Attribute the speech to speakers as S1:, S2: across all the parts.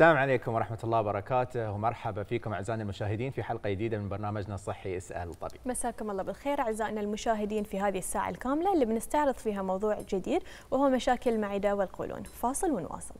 S1: السلام عليكم ورحمة الله وبركاته ومرحبا فيكم أعزائنا المشاهدين في حلقة جديدة من برنامجنا الصحي اسأل الطبيب
S2: مساكم الله بالخير أعزائنا المشاهدين في هذه الساعة الكاملة اللي بنستعرض فيها موضوع جديد وهو مشاكل المعدة والقولون فاصل ونواصل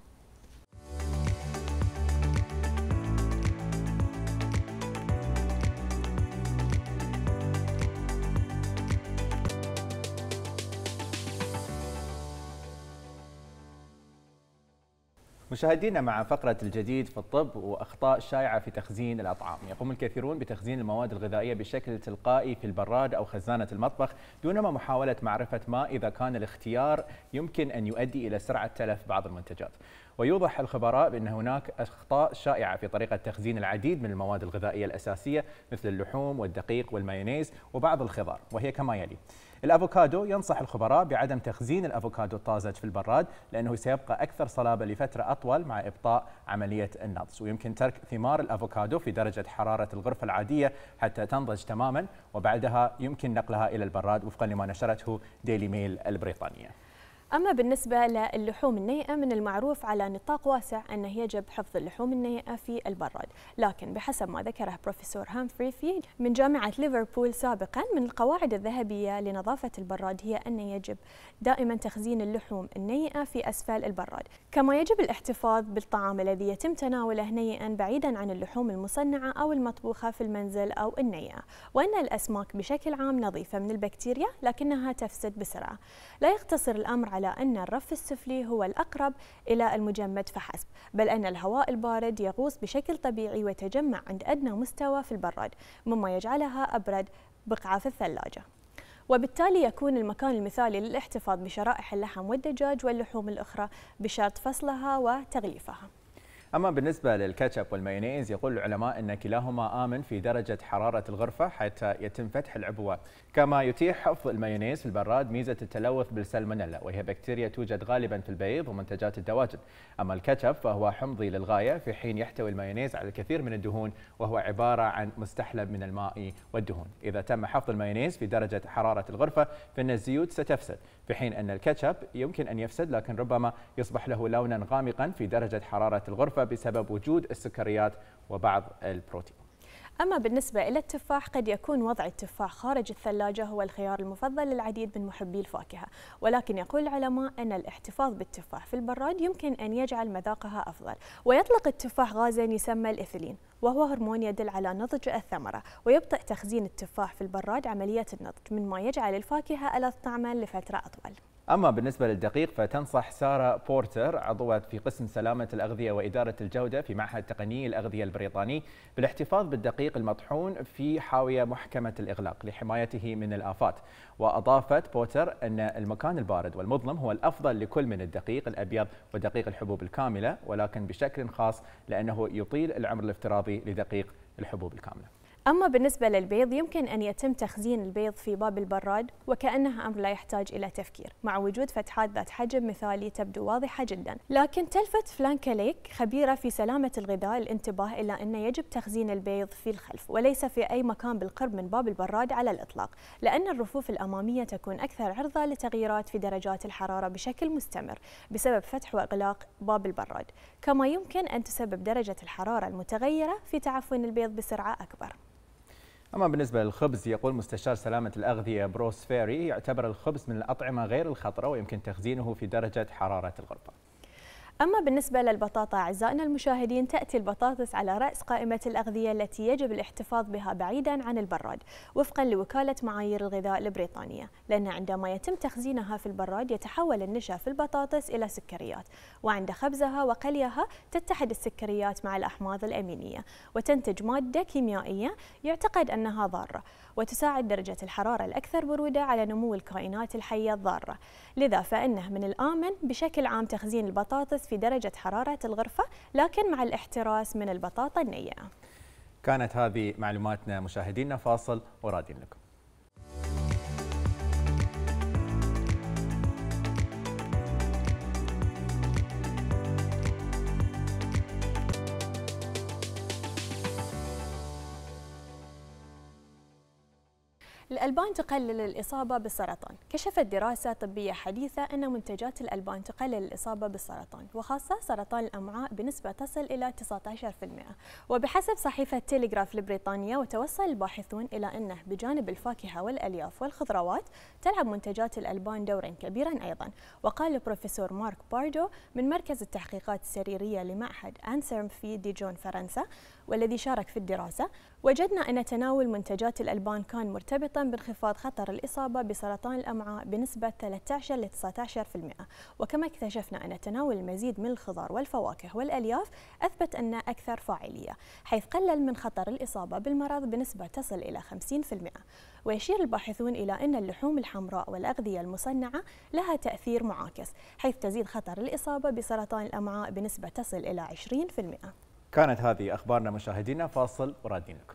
S1: مشاهدينا مع فقرة الجديد في الطب وأخطاء شائعة في تخزين الأطعام يقوم الكثيرون بتخزين المواد الغذائية بشكل تلقائي في البراد أو خزانة المطبخ دونما محاولة معرفة ما إذا كان الاختيار يمكن أن يؤدي إلى سرعة تلف بعض المنتجات ويوضح الخبراء بأن هناك أخطاء شائعة في طريقة تخزين العديد من المواد الغذائية الأساسية مثل اللحوم والدقيق والمايونيز وبعض الخضار وهي كما يلي الافوكادو ينصح الخبراء بعدم تخزين الافوكادو الطازج في البراد لانه سيبقى اكثر صلابه لفتره اطول مع ابطاء عمليه النضج ويمكن ترك ثمار الافوكادو في درجه حراره الغرفه العاديه حتى تنضج تماما وبعدها يمكن نقلها الى البراد وفقا لما نشرته ديلي ميل البريطانيه
S2: أما بالنسبة للحوم النيئة من المعروف على نطاق واسع أنه يجب حفظ اللحوم النيئة في البراد لكن بحسب ما ذكره بروفيسور هامفري في من جامعة ليفربول سابقا من القواعد الذهبية لنظافة البراد هي أن يجب دائما تخزين اللحوم النيئة في أسفل البراد كما يجب الاحتفاظ بالطعام الذي يتم تناوله نيئا بعيدا عن اللحوم المصنعة أو المطبوخة في المنزل أو النيئة وأن الأسماك بشكل عام نظيفة من البكتيريا لكنها تفسد بسرعة لا يقتصر الأمر على أن الرف السفلي هو الأقرب إلى المجمد فحسب بل أن الهواء البارد يغوص بشكل طبيعي ويتجمع عند أدنى مستوى في البراد مما يجعلها أبرد بقعة في الثلاجة وبالتالي يكون المكان المثالي للاحتفاظ بشرائح اللحم والدجاج واللحوم الأخرى بشرط فصلها وتغليفها
S1: أما بالنسبة للكاتشب والمايونيز يقول العلماء أن كلاهما آمن في درجة حرارة الغرفة حتى يتم فتح العبوة كما يتيح حفظ المايونيز في البراد ميزة التلوث بالسلمونيلا وهي بكتيريا توجد غالبا في البيض ومنتجات الدواجن أما الكاتشب فهو حمضي للغاية في حين يحتوي المايونيز على الكثير من الدهون وهو عبارة عن مستحلب من الماء والدهون إذا تم حفظ المايونيز في درجة حرارة الغرفة فإن الزيوت ستفسد في حين أن الكاتشب يمكن أن يفسد لكن ربما يصبح له لونا غامقا في درجة حرارة الغرفة بسبب وجود السكريات وبعض البروتين
S2: أما بالنسبة إلى التفاح قد يكون وضع التفاح خارج الثلاجة هو الخيار المفضل للعديد من محبي الفاكهة ولكن يقول العلماء أن الاحتفاظ بالتفاح في البراد يمكن أن يجعل مذاقها أفضل ويطلق التفاح غازا يسمى الإثلين وهو هرمون يدل على نضج الثمرة ويبطئ تخزين التفاح في البراد عملية النضج مما يجعل الفاكهة ألذ طعما لفترة أطول
S1: أما بالنسبة للدقيق فتنصح سارة بورتر عضوة في قسم سلامة الأغذية وإدارة الجودة في معهد تقني الأغذية البريطاني بالاحتفاظ بالدقيق المطحون في حاوية محكمة الإغلاق لحمايته من الآفات وأضافت بوتر أن المكان البارد والمظلم هو الأفضل لكل من الدقيق الأبيض ودقيق الحبوب الكاملة ولكن بشكل خاص لأنه يطيل العمر الافتراضي لدقيق الحبوب الكامله
S2: أما بالنسبة للبيض يمكن أن يتم تخزين البيض في باب البراد وكأنها أمر لا يحتاج إلى تفكير مع وجود فتحات ذات حجم مثالي تبدو واضحة جدا لكن تلفت فلان كليك خبيرة في سلامة الغذاء الانتباه إلى أن يجب تخزين البيض في الخلف وليس في أي مكان بالقرب من باب البراد على الإطلاق لأن الرفوف الأمامية تكون أكثر عرضة لتغييرات في درجات الحرارة بشكل مستمر بسبب فتح وإغلاق باب البراد كما يمكن أن تسبب درجة الحرارة المتغيرة في تعفن البيض بسرعة أكبر
S1: أما بالنسبة للخبز يقول مستشار سلامة الأغذية بروس فيري يعتبر الخبز من الأطعمة غير الخطرة ويمكن تخزينه في درجة حرارة الغرفة
S2: أما بالنسبة للبطاطا أعزائنا المشاهدين تأتي البطاطس على رأس قائمة الأغذية التي يجب الاحتفاظ بها بعيدا عن البراد وفقا لوكالة معايير الغذاء البريطانية لأن عندما يتم تخزينها في البراد يتحول النشا في البطاطس إلى سكريات وعند خبزها وقليها تتحد السكريات مع الأحماض الأمينية وتنتج مادة كيميائية يعتقد أنها ضارة وتساعد درجة الحرارة الأكثر برودة على نمو الكائنات الحية الضارة لذا فإنه من الآمن بشكل عام تخزين البطاطس في درجة حرارة الغرفة لكن مع الاحتراس من البطاطا النيئة
S1: كانت هذه معلوماتنا مشاهدينا فاصل ورادين لكم
S2: الألبان تقلل الإصابة بالسرطان كشفت دراسة طبية حديثة أن منتجات الألبان تقلل الإصابة بالسرطان وخاصة سرطان الأمعاء بنسبة تصل إلى 19% وبحسب صحيفة تيليغراف البريطانية وتوصل الباحثون إلى أنه بجانب الفاكهة والألياف والخضروات تلعب منتجات الألبان دورا كبيرا أيضا وقال البروفيسور مارك باردو من مركز التحقيقات السريرية لمعهد أنسرم في ديجون فرنسا والذي شارك في الدراسة وجدنا أن تناول منتجات الألبان كان مرتبطا بانخفاض خطر الإصابة بسرطان الأمعاء بنسبة 13 إلى 19% وكما اكتشفنا أن تناول المزيد من الخضار والفواكه والألياف أثبت أنه أكثر فاعلية حيث قلل من خطر الإصابة بالمرض بنسبة تصل إلى 50% ويشير الباحثون إلى أن اللحوم الحمراء والأغذية المصنعة لها تأثير معاكس حيث تزيد خطر الإصابة بسرطان الأمعاء بنسبة تصل إلى 20%
S1: كانت هذه أخبارنا مشاهدينا فاصل ورادين لكم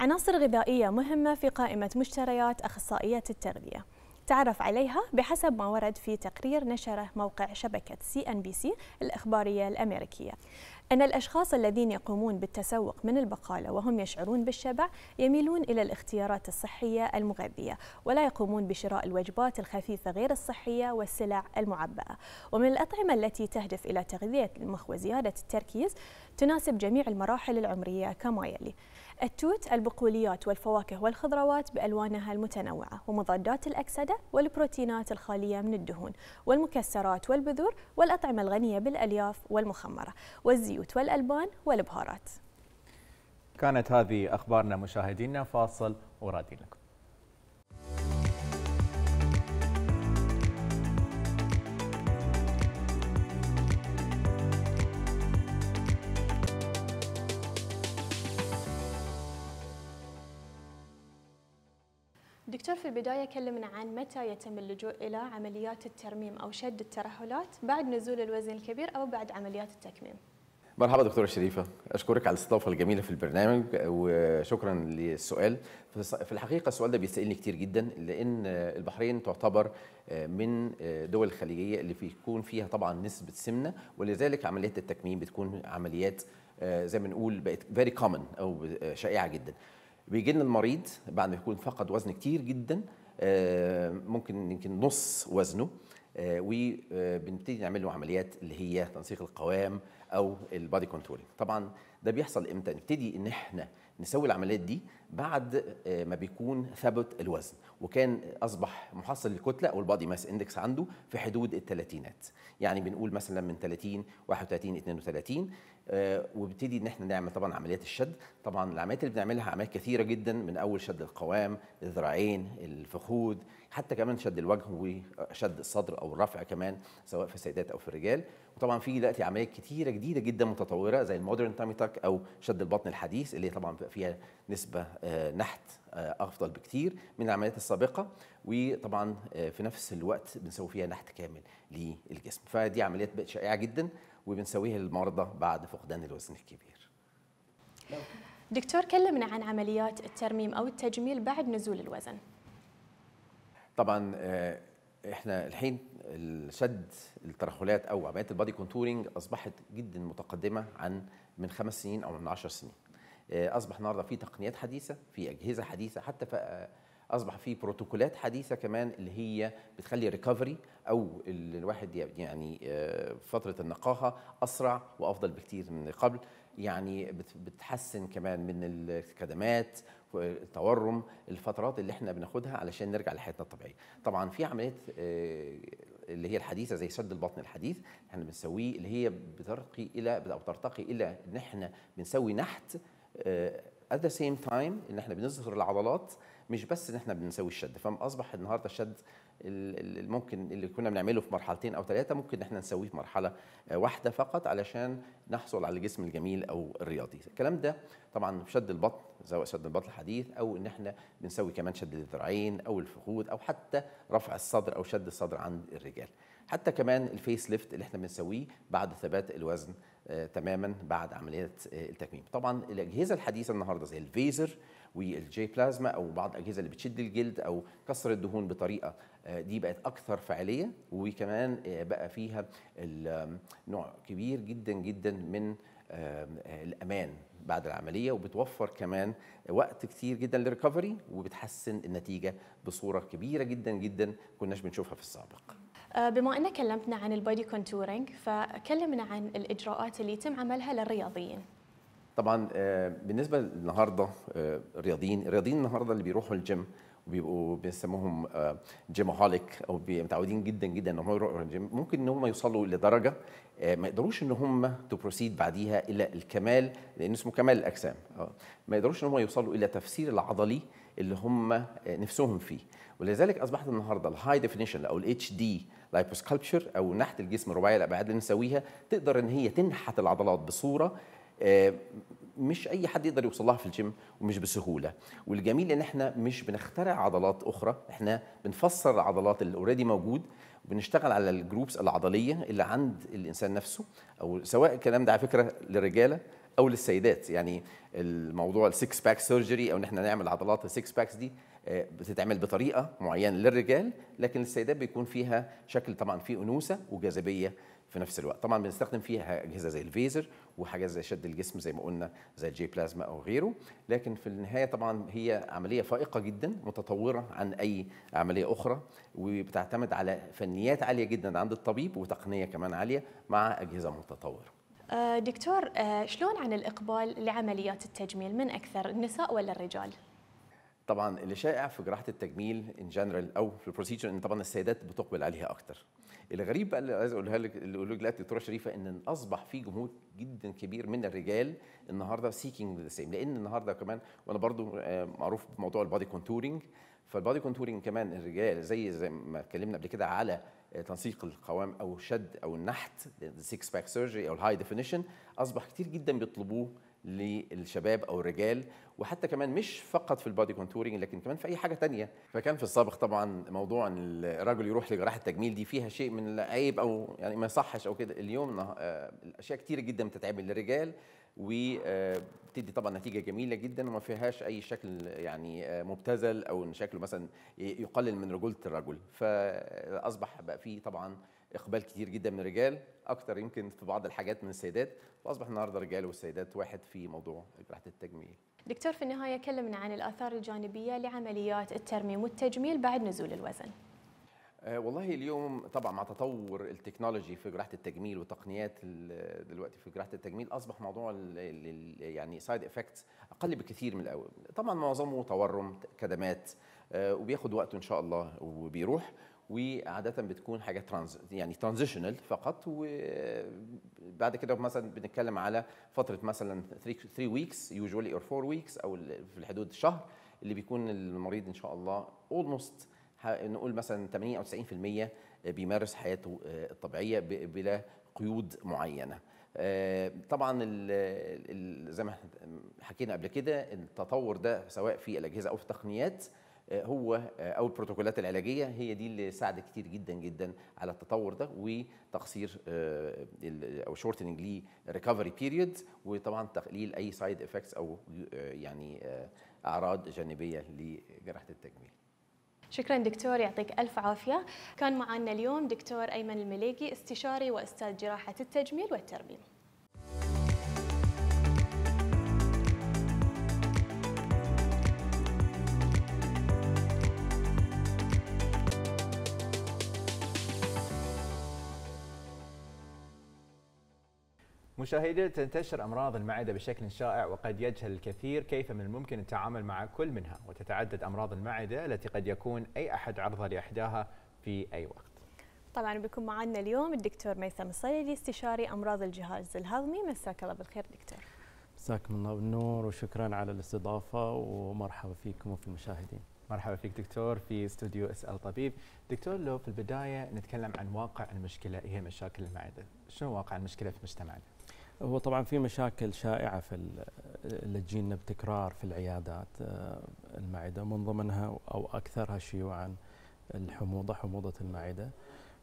S2: عناصر غذائية مهمة في قائمة مشتريات أخصائية التغذية تعرف عليها بحسب ما ورد في تقرير نشره موقع شبكة سي أن بي سي الإخبارية الأمريكية أن الأشخاص الذين يقومون بالتسوق من البقالة وهم يشعرون بالشبع يميلون إلى الاختيارات الصحية المغذية ولا يقومون بشراء الوجبات الخفيفة غير الصحية والسلع المعبأة ومن الأطعمة التي تهدف إلى تغذية المخ وزيادة التركيز تناسب جميع المراحل العمرية كما يلي التوت البقوليات والفواكه والخضروات بألوانها المتنوعة ومضادات الأكسدة والبروتينات الخالية من الدهون والمكسرات والبذور والأطعمة الغنية بالألياف والمخمرة والزيوت والألبان والبهارات
S1: كانت هذه أخبارنا مشاهدينا فاصل ورادي لكم
S2: دكتور في البداية كلمنا عن متى يتم اللجوء إلى عمليات الترميم أو شد الترهلات بعد نزول الوزن الكبير أو بعد عمليات التكميم
S3: مرحبا دكتورة شريفة أشكرك على الاستضافة الجميلة في البرنامج وشكرا للسؤال في الحقيقة السؤال ده بيسألني كتير جدا لأن البحرين تعتبر من دول الخليجية اللي بيكون فيها طبعا نسبة سمنة ولذلك عمليات التكميم بتكون عمليات آه، زي ما نقول بقت فيري كومن أو شائعة جدا بيجي لنا المريض بعد ما يكون فقد وزن كتير جدا آه، ممكن يمكن نص وزنه آه، وبنبتدي نعمل له عمليات اللي هي تنسيق القوام او البادي كنترولينج طبعا ده بيحصل امتى نبتدي ان احنا نسوي العمليات دي بعد آه، ما بيكون ثبت الوزن وكان اصبح محصل الكتله او البادي ماس اندكس عنده في حدود الثلاثينات يعني بنقول مثلا من 30 31 32 آه، وببتدي ان احنا نعمل طبعا عمليات الشد طبعا العمليات اللي بنعملها عمليات كثيره جدا من اول شد القوام الذراعين الفخود حتى كمان شد الوجه وشد الصدر او الرفع كمان سواء في السيدات او في الرجال وطبعا في دلوقتي عمليات كثيره جديده جدا متطوره زي المودرن تامي تاك او شد البطن الحديث اللي طبعا فيها نسبه آه، نحت آه، افضل بكثير من العمليات السابقه وطبعا في نفس الوقت بنسوي فيها نحت كامل للجسم فدي عمليات بقت شائعه جدا وبنسويه للمرضى بعد فقدان الوزن الكبير
S2: دكتور كلمنا عن عمليات الترميم او التجميل بعد نزول الوزن
S3: طبعا آه، احنا الحين الشد الترهلات او عمليات البادي كونتورنج اصبحت جدا متقدمه عن من خمس سنين او من عشر سنين آه، اصبح النهارده في تقنيات حديثه في اجهزه حديثه حتى في آه، اصبح في بروتوكولات حديثه كمان اللي هي بتخلي ريكفري او الواحد يعني آه، فتره النقاهه اسرع وافضل بكتير من قبل يعني بتحسن كمان من الكدمات التورم الفترات اللي احنا بناخدها علشان نرجع لحياتنا الطبيعيه طبعا في عمليه آه، اللي هي الحديثه زي سد البطن الحديث احنا بنسويه اللي هي بترقي الى او ترتقي الى ان احنا بنسوي نحت ات ذا سيم تايم ان احنا بنظهر العضلات مش بس ان احنا بنسوي الشد فاصبح النهارده الشد ممكن اللي كنا بنعمله في مرحلتين او ثلاثه ممكن احنا نسويه في مرحله واحده فقط علشان نحصل على الجسم الجميل او الرياضي الكلام ده طبعا في شد البطن سواء شد البطن الحديث او ان احنا بنسوي كمان شد الذراعين او الفخود او حتى رفع الصدر او شد الصدر عند الرجال حتى كمان الفيس ليفت اللي احنا بنسويه بعد ثبات الوزن آه تماما بعد عمليه آه التكميم طبعا الاجهزه الحديثه النهارده زي الفيزر والجي بلازما او بعض الاجهزه اللي بتشد الجلد او كسر الدهون بطريقه آه، دي بقت اكثر فعاليه وكمان آه، بقى فيها نوع كبير جدا جدا من آه، الامان بعد العمليه وبتوفر كمان وقت كتير جدا للريكفري وبتحسن النتيجه بصوره كبيره جدا جدا كناش بنشوفها في السابق
S2: بما انك كلمتنا عن البادي كونتورنج فكلمنا عن الاجراءات اللي يتم عملها للرياضيين
S3: طبعا آه، بالنسبه للنهارده الرياضيين آه، الرياضيين النهارده اللي بيروحوا الجيم وبيبقوا بيسموهم جيم آه، هوليك او متعودين جدا جدا ان هم يروحوا الجيم ممكن ان هم يوصلوا لدرجه ما يقدروش ان هم تو بروسيد بعديها الى الكمال لان اسمه كمال الاجسام ما يقدروش ان هم يوصلوا الى تفسير العضلي اللي هم نفسهم فيه ولذلك اصبحت النهارده الهاي ديفينيشن او الاتش دي لايبوسكالبشر او نحت الجسم رباعي الابعاد اللي نسويها تقدر ان هي تنحت العضلات بصوره آه، مش اي حد يقدر يوصل لها في الجيم ومش بسهوله والجميل ان احنا مش بنخترع عضلات اخرى احنا بنفسر العضلات اللي اوريدي موجود بنشتغل على الجروبس العضليه اللي عند الانسان نفسه او سواء الكلام ده على فكره للرجاله او للسيدات يعني الموضوع السكس باك سيرجري او ان احنا نعمل عضلات السكس باكس دي آه، بتتعمل بطريقه معينه للرجال لكن السيدات بيكون فيها شكل طبعا فيه انوثه وجاذبيه في نفس الوقت طبعا بنستخدم فيها اجهزه زي الفيزر وحاجات زي شد الجسم زي ما قلنا زي الجي بلازما او غيره لكن في النهايه طبعا هي عمليه فائقه جدا متطوره عن اي عمليه اخرى وبتعتمد على فنيات عاليه جدا عند الطبيب وتقنيه كمان عاليه مع اجهزه متطوره
S2: آه، دكتور آه، شلون عن الاقبال لعمليات التجميل من اكثر النساء ولا الرجال
S3: طبعا اللي شائع في جراحه التجميل ان جنرال او في البروسيجر ان طبعا السيدات بتقبل عليها اكتر الغريب بقى اللي عايز اقولها لك اللي اقوله دلوقتي دكتوره شريفه ان اصبح في جمهور جدا كبير من الرجال النهارده سيكينج ذا سيم لان النهارده كمان وانا برضو آه، معروف بموضوع البادي كونتورنج فالبادي كونتورنج كمان الرجال زي زي ما اتكلمنا قبل كده على آه، تنسيق القوام او الشد او النحت السكس باك سيرجري او الهاي ديفينيشن اصبح كتير جدا بيطلبوه للشباب او الرجال وحتى كمان مش فقط في البادي كونتورنج لكن كمان في اي حاجه تانية فكان في السابق طبعا موضوع ان الراجل يروح لجراحه التجميل دي فيها شيء من العيب او يعني ما يصحش او كده اليوم آه، اشياء كتير جدا بتتعمل للرجال وبتدي آه، طبعا نتيجه جميله جدا وما فيهاش اي شكل يعني آه، مبتذل او ان شكله مثلا يقلل من رجوله الرجل فاصبح بقى فيه طبعا اقبال كتير جدا من الرجال اكتر يمكن في بعض الحاجات من السيدات واصبح النهارده الرجال والسيدات واحد في موضوع جراحه التجميل
S2: دكتور في النهايه كلمنا عن الاثار الجانبيه لعمليات الترميم والتجميل بعد نزول الوزن
S3: آه، والله اليوم طبعا مع تطور التكنولوجي في جراحه التجميل وتقنيات دلوقتي في جراحه التجميل اصبح موضوع يعني سايد افكتس اقل بكثير من الاول طبعا معظمه تورم كدمات آه، وبياخد وقته ان شاء الله وبيروح وعاده بتكون حاجه ترانز يعني ترانزيشنال فقط وبعد كده مثلا بنتكلم على فتره مثلا 3 ويكس يوجوالي اور 4 ويكس او في الحدود شهر اللي بيكون المريض ان شاء الله اولموست نقول مثلا 80 او 90% بيمارس حياته آه، الطبيعيه بلا قيود معينه. آه، طبعا زي ما حكينا قبل كده التطور ده سواء في الاجهزه او في التقنيات آه، هو آه، او البروتوكولات العلاجيه هي دي اللي ساعدت كتير جدا جدا على التطور ده وتقصير آه، او شورتنج لي ريكفري بيريودز وطبعا تقليل اي سايد افكتس او يعني اعراض جانبيه
S2: لجراحه التجميل شكرا دكتور يعطيك الف عافيه كان معنا اليوم دكتور ايمن المليقي استشاري واستاذ جراحه التجميل والترميم
S1: مشاهدينا تنتشر أمراض المعدة بشكل شائع وقد يجهل الكثير كيف من الممكن التعامل مع كل منها وتتعدد أمراض المعدة التي قد يكون أي أحد عرضة لإحداها في أي وقت
S2: طبعا بيكون معنا اليوم الدكتور ميثم الصيدي استشاري أمراض الجهاز الهضمي مساك الله بالخير دكتور
S4: مساكم الله بالنور وشكرا على الاستضافة ومرحبا فيكم وفي
S1: المشاهدين مرحبا فيك دكتور في استوديو اسال طبيب دكتور لو في البدايه نتكلم عن واقع المشكله هي مشاكل المعده شنو واقع المشكله في مجتمعنا
S4: هو طبعا في مشاكل شائعه في اللي تجينا بتكرار في العيادات آه، المعده من ضمنها او اكثرها شيوعا الحموضه حموضه المعده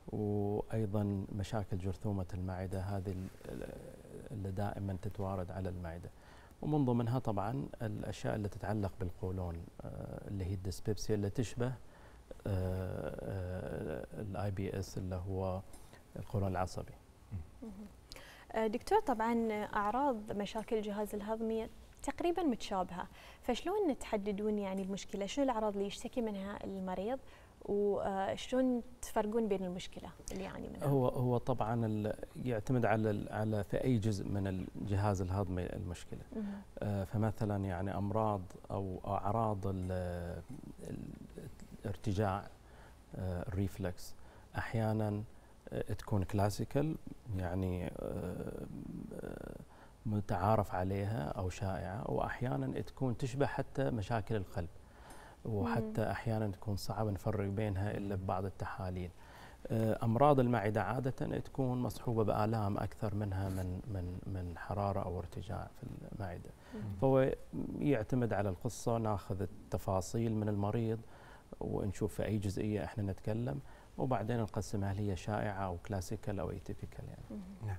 S4: وايضا مشاكل جرثومه المعده هذه اللي دائما تتوارد على المعده ومن ضمنها طبعا الاشياء اللي تتعلق بالقولون آه، اللي هي الديسبيبسيا اللي تشبه الاي بي اس اللي هو القولون العصبي
S2: آه، دكتور طبعا اعراض مشاكل الجهاز الهضمي تقريبا متشابهه فشلون تحددون يعني المشكله شنو الاعراض اللي يشتكي منها المريض وشلون تفرقون بين المشكله اللي يعاني منها
S4: هو هو طبعا يعتمد على على في اي جزء من الجهاز الهضمي المشكله آه، فمثلا يعني امراض او اعراض الارتجاع آه، الريفلكس احيانا آه، تكون كلاسيكال يعني آه، متعارف عليها او شائعه واحيانا تكون تشبه حتى مشاكل القلب وحتى احيانا تكون صعب نفرق بينها الا ببعض التحاليل آه، امراض المعده عاده تكون مصحوبه بالام اكثر منها من من من حراره او ارتجاع في المعده فهو يعتمد على القصه ناخذ التفاصيل من المريض ونشوف في اي جزئيه احنا نتكلم وبعدين نقسمها هل هي شائعه او كلاسيكال او ايتيبيكال يعني نعم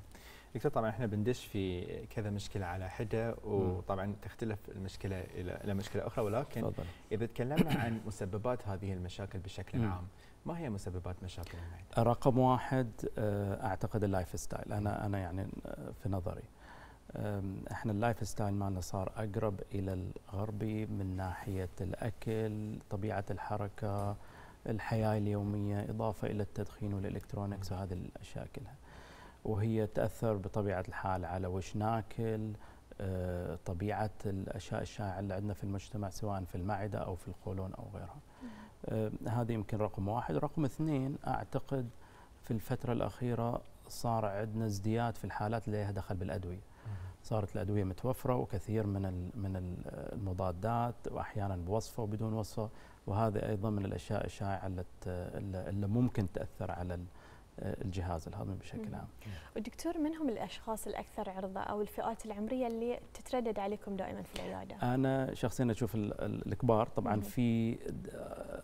S4: دكتور طبعا احنا بندش في كذا مشكله
S1: على حده وطبعا تختلف المشكله الى الى مشكله اخرى ولكن فضل. اذا تكلمنا عن مسببات هذه المشاكل بشكل مم. عام ما هي مسببات مشاكل
S4: المعده؟ رقم واحد آه، اعتقد اللايف ستايل انا انا يعني آه، في نظري احنا اللايف ستايل مالنا صار اقرب الى الغربي من ناحيه الاكل، طبيعه الحركه، الحياة اليومية إضافة إلى التدخين والإلكترونيكس وهذه الأشياء كلها وهي تأثر بطبيعة الحال على وش ناكل آه، طبيعة الأشياء الشائعة اللي عندنا في المجتمع سواء في المعدة أو في القولون أو غيرها آه، هذا يمكن رقم واحد رقم اثنين أعتقد في الفترة الأخيرة صار عندنا ازدياد في الحالات اللي لها دخل بالأدوية صارت الادويه متوفره وكثير من من المضادات واحيانا بوصفه وبدون وصفه وهذه ايضا من الاشياء الشائعه اللي ممكن تاثر على الجهاز الهضمي بشكل عام.
S2: ودكتور من هم الاشخاص الاكثر عرضه او الفئات العمريه اللي تتردد عليكم دائما في العياده؟
S4: انا شخصيا اشوف الكبار طبعا مم. في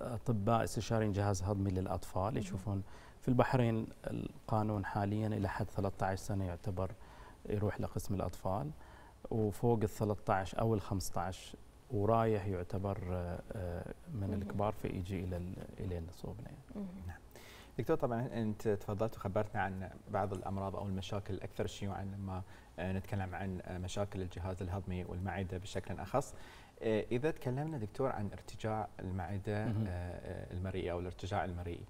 S4: اطباء استشاريين جهاز هضمي للاطفال مم. يشوفون في البحرين القانون حاليا الى حد 13 سنه يعتبر يروح لقسم الاطفال وفوق ال 13 او ال 15 ورايح يعتبر آه، آه، من الكبار في يجي الى الى صوبنا
S1: يعني. نعم. دكتور طبعا انت تفضلت وخبرتنا عن بعض الامراض او المشاكل الاكثر شيوعا لما آه، نتكلم عن مشاكل الجهاز الهضمي والمعده بشكل اخص. آه، اذا تكلمنا دكتور عن ارتجاع المعده آه، آه، المريئه او الارتجاع المريئي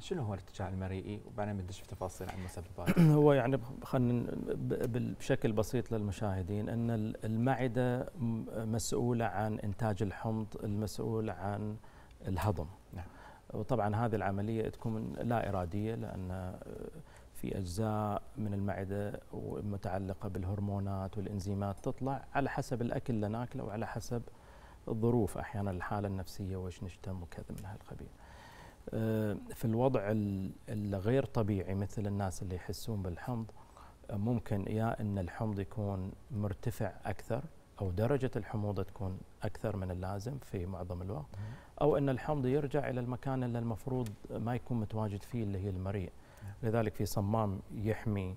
S1: شنو هو الارتجاع المريئي وبعدين بندش في تفاصيل عن المسببات
S4: هو يعني خلينا بشكل بسيط للمشاهدين ان المعده مسؤوله عن انتاج الحمض المسؤول عن الهضم نعم. وطبعا هذه العمليه تكون لا اراديه لان في اجزاء من المعده متعلقه بالهرمونات والانزيمات تطلع على حسب الاكل اللي ناكله وعلى حسب الظروف احيانا الحاله النفسيه وايش نشتم وكذا من هالقبيل. آه، في الوضع الغير طبيعي مثل الناس اللي يحسون بالحمض آه، ممكن يا ان الحمض يكون مرتفع اكثر او درجه الحموضه تكون اكثر من اللازم في معظم الوقت او ان الحمض يرجع الى المكان اللي المفروض ما يكون متواجد فيه اللي هي المريء لذلك في صمام يحمي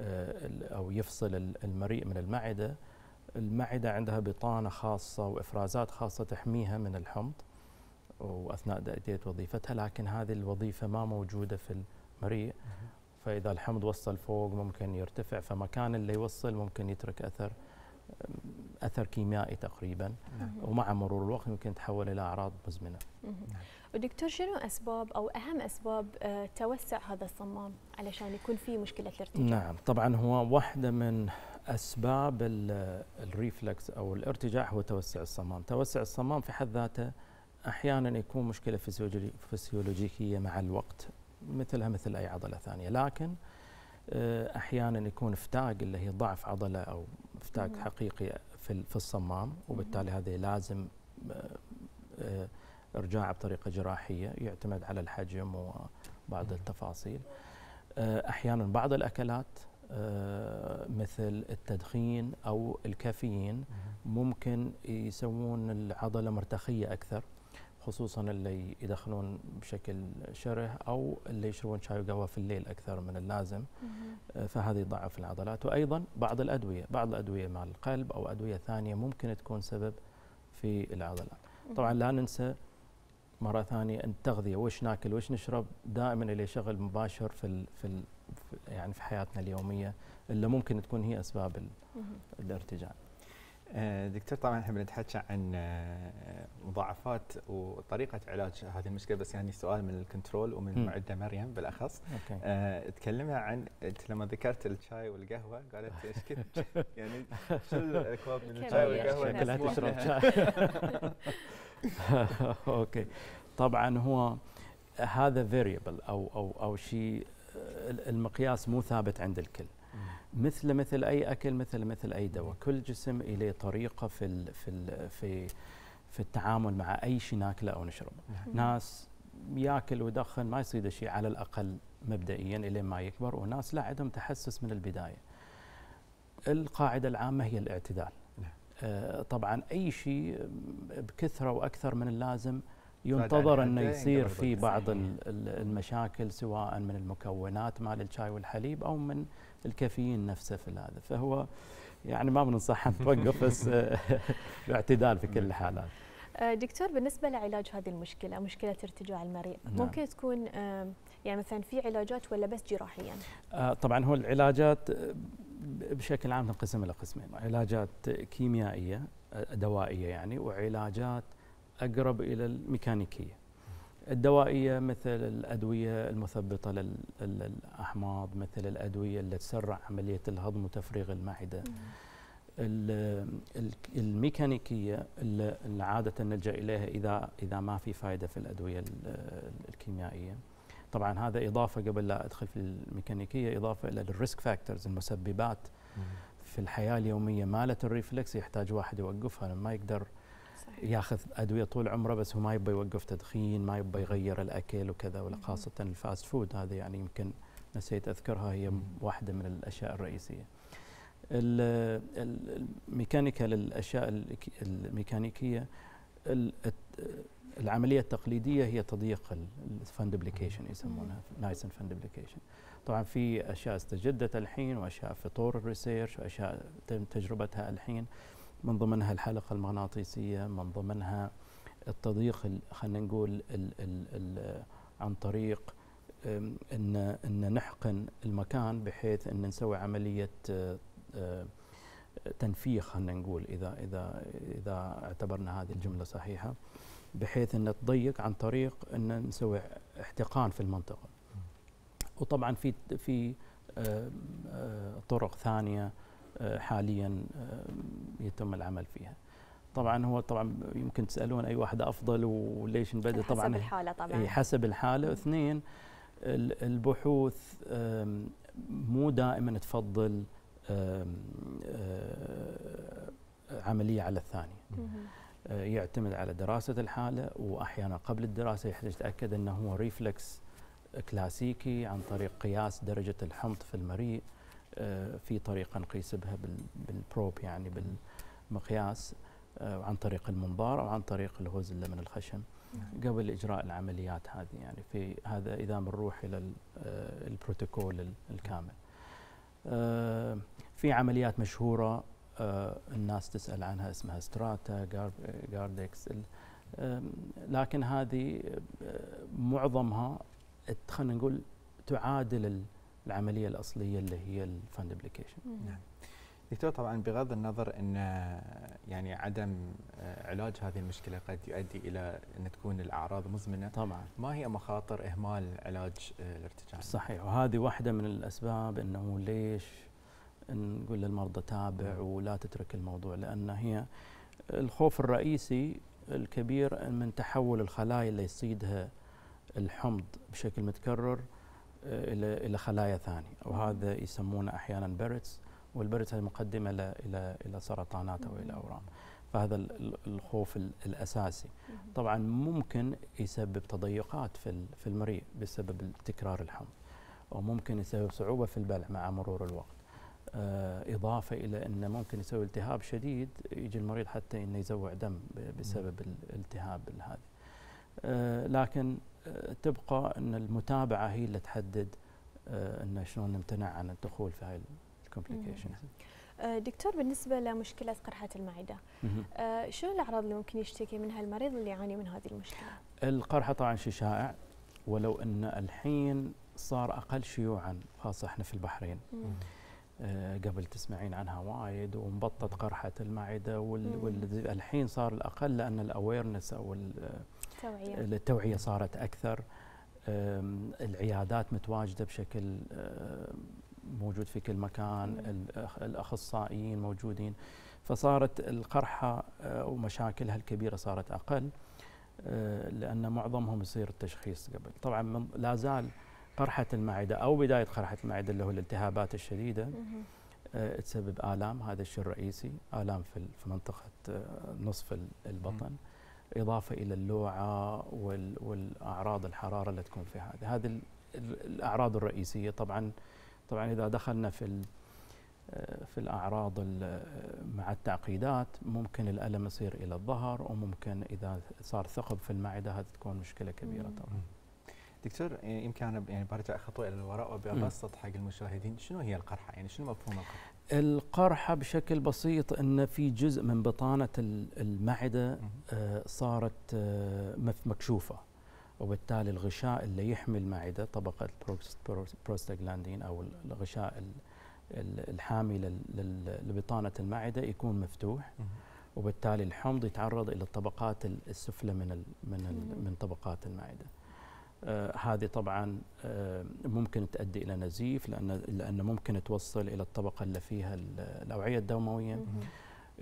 S4: آه، أو يفصل المريء من المعدة المعدة عندها بطانة خاصة وإفرازات خاصة تحميها من الحمض وأثناء تأدية وظيفتها لكن هذه الوظيفة ما موجودة في المريء فإذا الحمض وصل فوق ممكن يرتفع فمكان اللي يوصل ممكن يترك أثر اثر كيميائي تقريبا نعم. ومع مرور الوقت ممكن تحول الى اعراض مزمنه
S2: ودكتور شنو اسباب او اهم اسباب آه، توسع هذا الصمام علشان يكون في مشكله الارتجاع؟ نعم
S4: طبعا هو واحده من اسباب الريفلكس او الارتجاع هو توسع الصمام، توسع الصمام في حد ذاته احيانا يكون مشكله فسيولوجيكيه مع الوقت مثلها مثل اي عضله ثانيه، لكن آه، احيانا يكون افتاق اللي هي ضعف عضله او افتاق حقيقي في الصمام وبالتالي هذا لازم آه، ارجاع بطريقة جراحية يعتمد على الحجم وبعض التفاصيل آه، أحيانا بعض الأكلات آه، مثل التدخين أو الكافيين ممكن يسوون العضلة مرتخية أكثر خصوصا اللي يدخلون بشكل شره او اللي يشربون شاي وقهوه في الليل اكثر من اللازم آه، فهذه يضعف العضلات وايضا بعض الادويه بعض الادويه مع القلب او ادويه ثانيه ممكن تكون سبب في العضلات طبعا لا ننسى مره ثانيه التغذيه وش ناكل وش نشرب دائما اللي شغل مباشر في الـ في ال يعني في حياتنا اليوميه اللي ممكن تكون هي اسباب الارتجال. آه، دكتور طبعا احنا بنتحكى عن آه، مضاعفات
S1: وطريقه علاج هذه المشكله بس يعني سؤال من الكنترول ومن معده مريم بالاخص أوكي. أه تكلمها عن انت لما ذكرت الشاي والقهوه قالت ايش كنت يعني شو الاكواب من الشاي والقهوه شكلها تشرب شاي
S4: اوكي طبعا هو هذا فيريبل او او او شيء المقياس مو ثابت عند الكل مثل مثل اي اكل مثل مثل اي دواء كل جسم له طريقه في الـ في الـ في في التعامل مع اي شيء ناكله او نشربه ناس ياكل ويدخن ما يصيد شيء على الاقل مبدئيا الين ما يكبر وناس لا عندهم تحسس من البدايه القاعده العامه هي الاعتدال آه، طبعا اي شيء بكثره واكثر من اللازم ينتظر انه يصير في بعض المشاكل سواء من المكونات مال الشاي والحليب او من الكافيين نفسه في هذا فهو يعني ما بننصحها توقف بس آه، باعتدال في كل الحالات
S2: آه، دكتور بالنسبه لعلاج هذه المشكله مشكله ارتجاع المريء نعم. ممكن تكون يعني مثلا في علاجات ولا بس جراحيا
S4: طبعا هو العلاجات بشكل عام تنقسم الى قسمين علاجات كيميائيه دوائيه يعني وعلاجات اقرب الى الميكانيكيه الدوائيه مثل الادويه المثبطه للاحماض مثل الادويه اللي تسرع عمليه الهضم وتفريغ المعده الميكانيكيه اللي عاده نلجا اليها اذا اذا ما في فائده في الادويه الكيميائيه طبعا هذا اضافه قبل لا ادخل في الميكانيكيه اضافه الى الريسك فاكتورز المسببات في الحياه اليوميه مالت الريفلكس يحتاج واحد يوقفها ما يقدر صحيح. ياخذ ادويه طول عمره بس هو ما يبغى يوقف تدخين ما يبغى يغير الاكل وكذا ولا خاصه الفاست فود هذا يعني يمكن نسيت اذكرها هي واحده من الاشياء الرئيسيه الميكانيكا للاشياء الميكانيكيه العمليه التقليديه هي تضييق الفند ابلكيشن يسمونها نايسن فند ابلكيشن طبعا في اشياء استجدت الحين واشياء في طور الريسيرش واشياء تم تجربتها الحين من ضمنها الحلقه المغناطيسيه من ضمنها التضييق خلينا نقول الـ الـ الـ عن طريق ان ان نحقن المكان بحيث ان نسوي عمليه تنفيخ خلينا نقول اذا اذا اذا اعتبرنا هذه الجمله صحيحه بحيث أن تضيق عن طريق أن نسوي احتقان في المنطقة وطبعا في في آه، آه، طرق ثانية آه، حاليا يتم العمل فيها طبعا هو طبعا يمكن تسالون اي واحده افضل وليش نبدا طبعا حسب الحاله طبعا حسب الحاله اثنين البحوث مو دائما تفضل عمليه على الثانيه آه، يعتمد على دراسة الحالة وأحيانا قبل الدراسة يحتاج تأكد أنه هو ريفلكس كلاسيكي عن طريق قياس درجة الحمض في المريء آه، في طريقة نقيس بها بالبروب يعني بالمقياس آه، عن طريق المنظار أو عن طريق الغزلة من الخشم نعم. قبل إجراء العمليات هذه يعني في هذا إذا بنروح إلى البروتوكول الكامل في عمليات مشهورة آه، الناس تسال عنها اسمها ستراتا جاردكس لكن هذه آه، معظمها خلينا نقول تعادل العمليه الاصليه اللي هي الفند ابلكيشن نعم دكتور طبعا بغض النظر
S1: ان آه، يعني عدم علاج هذه المشكله قد يؤدي الى ان
S4: تكون الاعراض مزمنه طبعا ما هي مخاطر اهمال علاج الارتجاع؟ صحيح وهذه واحده من الاسباب انه ليش نقول للمرضى تابع ولا تترك الموضوع لأن هي الخوف الرئيسي الكبير من تحول الخلايا اللي يصيدها الحمض بشكل متكرر آه، الى الى خلايا ثانيه وهذا يسمونه احيانا بيرتس والبرتس هي مقدمه الى الى الى سرطانات او الى اورام فهذا الخوف الاساسي طبعا ممكن يسبب تضيقات في في المريء بسبب تكرار الحمض وممكن يسبب صعوبه في البلع مع مرور الوقت آه، إضافة إلى أنه ممكن يسوي التهاب شديد يجي المريض حتى أنه يزوع دم بسبب الالتهاب هذا آه، لكن آه، تبقى أن المتابعة هي اللي تحدد انه شلون نمتنع عن الدخول في هاي الكومبليكيشنز
S2: دكتور بالنسبة لمشكلة قرحة المعدة شو الأعراض اللي ممكن يشتكي منها المريض اللي يعاني من هذه المشكلة؟
S4: القرحة طبعا شيء شائع ولو أن الحين صار أقل شيوعا خاصة احنا في البحرين مم. آه، قبل تسمعين عنها وايد ومبطط قرحة المعدة والحين صار الأقل لأن الأويرنس أو التوعية. آه، التوعية صارت أكثر العيادات متواجدة بشكل موجود في كل مكان الأخصائيين موجودين فصارت القرحة آه، ومشاكلها الكبيرة صارت أقل لأن معظمهم يصير التشخيص قبل طبعا لا زال قرحة المعدة أو بداية قرحة المعدة اللي هو الالتهابات الشديدة آه، تسبب آلام هذا الشيء الرئيسي آلام في منطقة آه، نصف البطن إضافة إلى اللوعة والأعراض الحرارة اللي تكون في هذا هذه الأعراض الرئيسية طبعا طبعا إذا دخلنا في آه، في الأعراض مع التعقيدات ممكن الألم يصير إلى الظهر وممكن إذا صار ثقب في المعدة هذه تكون مشكلة كبيرة طبعا
S1: دكتور يعني انا يعني برجع خطوه الى الوراء وببسط حق المشاهدين شنو هي القرحه يعني شنو مفهوم القرحه
S4: القرحه بشكل بسيط ان في جزء من بطانه المعده آه، صارت آه، مكشوفه وبالتالي الغشاء اللي يحمي المعده طبقه البروستاجلاندين او الغشاء الحامي لبطانه المعده يكون مفتوح وبالتالي الحمض يتعرض الى الطبقات السفلى من من من طبقات المعده آه، هذه طبعا آه، ممكن تؤدي الى نزيف لان لان ممكن توصل الى الطبقه اللي فيها الاوعيه الدمويه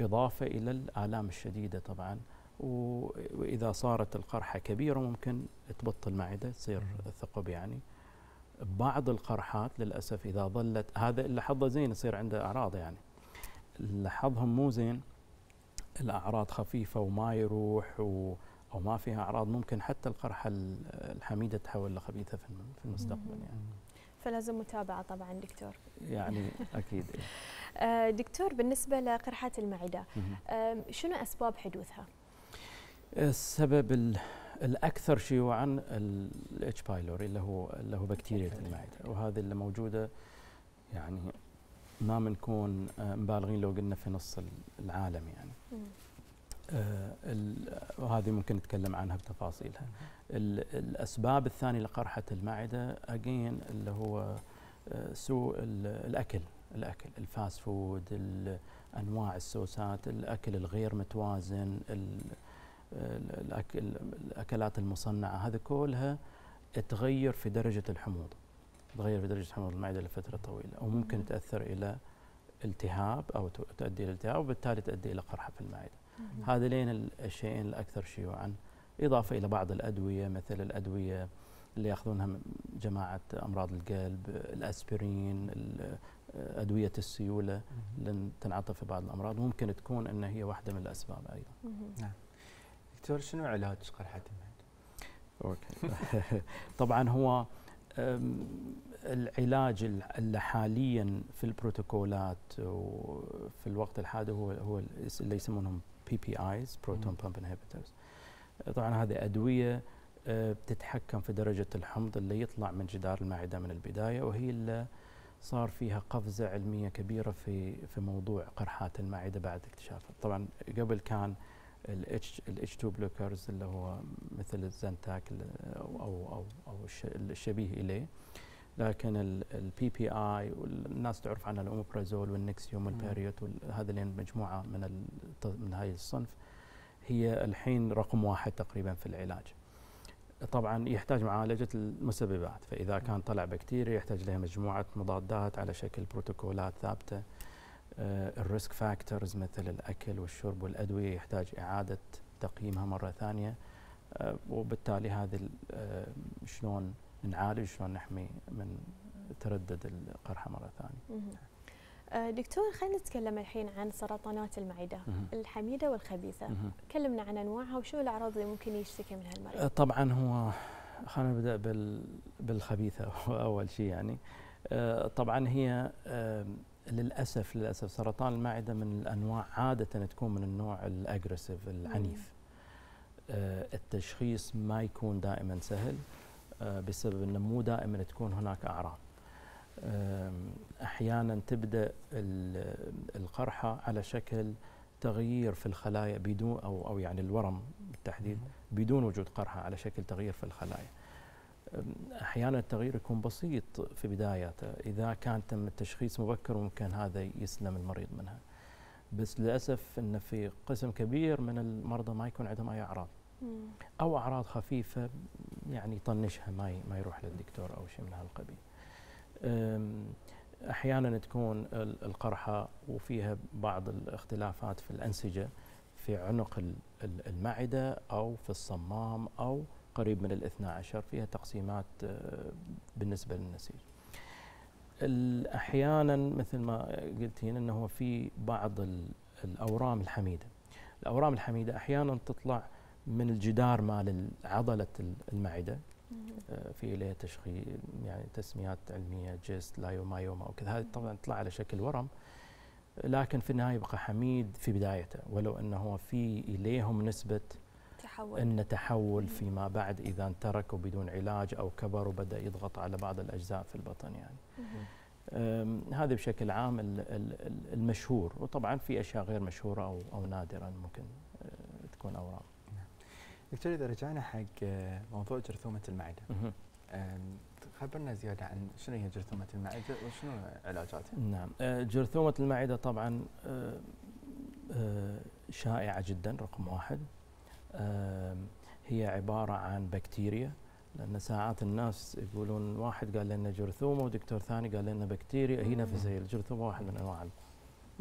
S4: اضافه الى الالام الشديده طبعا واذا صارت القرحه كبيره ممكن تبطل معده تصير ثقب يعني بعض القرحات للاسف اذا ظلت هذا اللي حظه زين يصير عنده اعراض يعني اللي حظهم مو زين الاعراض خفيفه وما يروح و او ما فيها اعراض ممكن حتى القرحه الحميده تتحول لخبيثه في المستقبل يعني
S2: فلازم متابعه طبعا دكتور
S4: يعني اكيد
S2: آه، دكتور بالنسبه لقرحه المعده شنو اسباب حدوثها
S4: السبب الاكثر شيوعا الاتش بايلوري اللي هو اللي هو بكتيريا المعده وهذه اللي موجوده يعني ما بنكون آه، مبالغين لو قلنا في نص العالم يعني آه، وهذه ممكن نتكلم عنها بتفاصيلها الأسباب الثانية لقرحة المعدة أجين اللي هو آه، سوء الأكل الأكل الفاست فود أنواع السوسات الأكل الغير متوازن الأكل الأكلات المصنعة هذه كلها تغير في درجة الحموضة تغير في درجة حموضة المعدة لفترة طويلة وممكن تأثر إلى التهاب أو تؤدي إلى التهاب وبالتالي تؤدي إلى قرحة في المعدة هذين الشيئين الأكثر شيوعا إضافة إلى بعض الأدوية مثل الأدوية اللي ياخذونها جماعه امراض القلب الاسبرين ادويه السيوله لن تنعطى في بعض الامراض ممكن تكون ان هي واحده من الاسباب ايضا نعم دكتور شنو علاج قرحه المعده اوكي طبعا هو العلاج اللي حاليا في البروتوكولات وفي الوقت الحالي هو هو اللي يسمونهم بي بي ايز بروتون بامب انهبيترز طبعا هذه ادويه آه، بتتحكم في درجه الحمض اللي يطلع من جدار المعده من البدايه وهي اللي صار فيها قفزه علميه كبيره في في موضوع قرحات المعده بعد اكتشافها طبعا قبل كان الاتش الاتش 2 بلوكرز اللي هو مثل الزنتاك او او او الشبيه اليه لكن البي بي اي والناس تعرف عنها الاومبرازول والنكسيوم نعم. والباريوت هذه مجموعه من من هاي الصنف هي الحين رقم واحد تقريبا في العلاج. طبعا يحتاج معالجه المسببات فاذا نعم. كان طلع بكتيريا يحتاج لها مجموعه مضادات على شكل بروتوكولات ثابته آه، الريسك فاكتورز مثل الاكل والشرب والادويه يحتاج اعاده تقييمها مره ثانيه آه، وبالتالي هذه آه، شلون نعالج شلون نحمي من تردد القرحه مره ثانيه.
S2: آه، دكتور خلينا نتكلم الحين عن سرطانات المعدة الحميدة والخبيثة كلمنا عن أنواعها وشو الأعراض اللي ممكن يشتكي منها المريض آه،
S4: طبعا هو خلينا نبدأ بال بالخبيثة أول شيء يعني آه، طبعا هي للأسف للأسف سرطان المعدة من الأنواع عادة تكون من النوع الأجريسيف العنيف التشخيص ما يكون دائما سهل آه، بسبب النمو دائما تكون هناك أعراض أحيانا تبدأ القرحة على شكل تغيير في الخلايا بدون أو, أو يعني الورم بالتحديد بدون وجود قرحة على شكل تغيير في الخلايا أحيانا التغيير يكون بسيط في بدايته إذا كان تم التشخيص مبكر ممكن هذا يسلم المريض منها بس للأسف أن في قسم كبير من المرضى ما يكون عندهم أي أعراض او اعراض خفيفه يعني طنشها ما ما يروح للدكتور او شيء من هالقبيل احيانا تكون القرحه وفيها بعض الاختلافات في الانسجه في عنق المعده او في الصمام او قريب من الاثنى عشر فيها تقسيمات أه، بالنسبه للنسيج احيانا مثل ما قلتين انه في بعض الاورام الحميده الاورام الحميده احيانا تطلع من الجدار مال عضله المعده آه، في اليها تشخيص يعني تسميات علميه جست لايومايوما وكذا هذه طبعا تطلع على شكل ورم لكن في النهايه يبقى حميد في بدايته ولو انه في اليهم نسبه تحول ان تحول فيما بعد اذا انتركوا بدون علاج او كبر وبدا يضغط على بعض الاجزاء في البطن يعني هذا بشكل عام المشهور وطبعا في اشياء غير مشهوره او او نادرا ممكن آه، تكون اورام دكتور اذا رجعنا حق
S1: آه، موضوع جرثومه المعده خبرنا زياده عن شنو هي جرثومه المعده وشنو علاجاتها؟ نعم
S4: آه، جرثومه المعده طبعا آه، شائعه جدا رقم واحد هي عباره عن بكتيريا لان ساعات الناس يقولون واحد قال لنا جرثومه ودكتور ثاني قال لنا بكتيريا هي نفسها هي الجرثومه واحد من انواع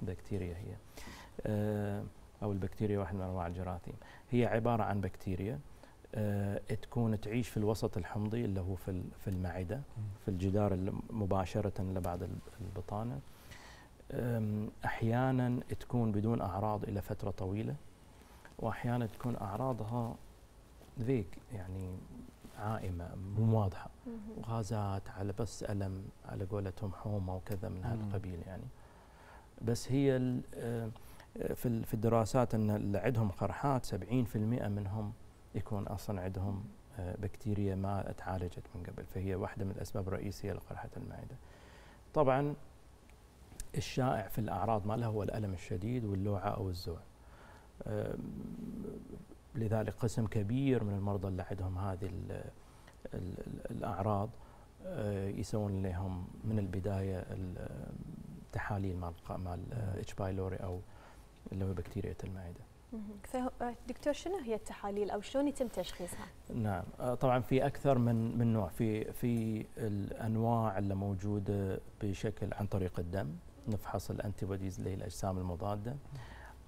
S4: البكتيريا هي او البكتيريا واحد من انواع الجراثيم هي عباره عن بكتيريا أه تكون تعيش في الوسط الحمضي اللي هو في في المعده في الجدار مباشره لبعد البطانه احيانا تكون بدون اعراض الى فتره طويله واحيانا تكون اعراضها ذيك يعني عائمه مو واضحه غازات على بس الم على قولتهم حومه وكذا من هالقبيل يعني بس هي آه، في في الدراسات ان اللي عندهم قرحات 70% منهم يكون اصلا عندهم آه، بكتيريا ما تعالجت من قبل فهي واحده من الاسباب الرئيسيه لقرحه المعده. طبعا الشائع في الاعراض مالها هو الالم الشديد واللوعه او الزوع. لذلك قسم كبير من المرضى اللي عندهم هذه الاعراض آه، يسوون لهم من البدايه التحاليل مال مال اتش آه، بايلوري او اللي هو بكتيريا المعده.
S2: آه، دكتور شنو هي التحاليل او شلون يتم تشخيصها؟
S4: نعم آه، طبعا في اكثر من من نوع في في الانواع اللي موجوده بشكل عن طريق الدم نفحص الانتي بوديز اللي هي الاجسام المضاده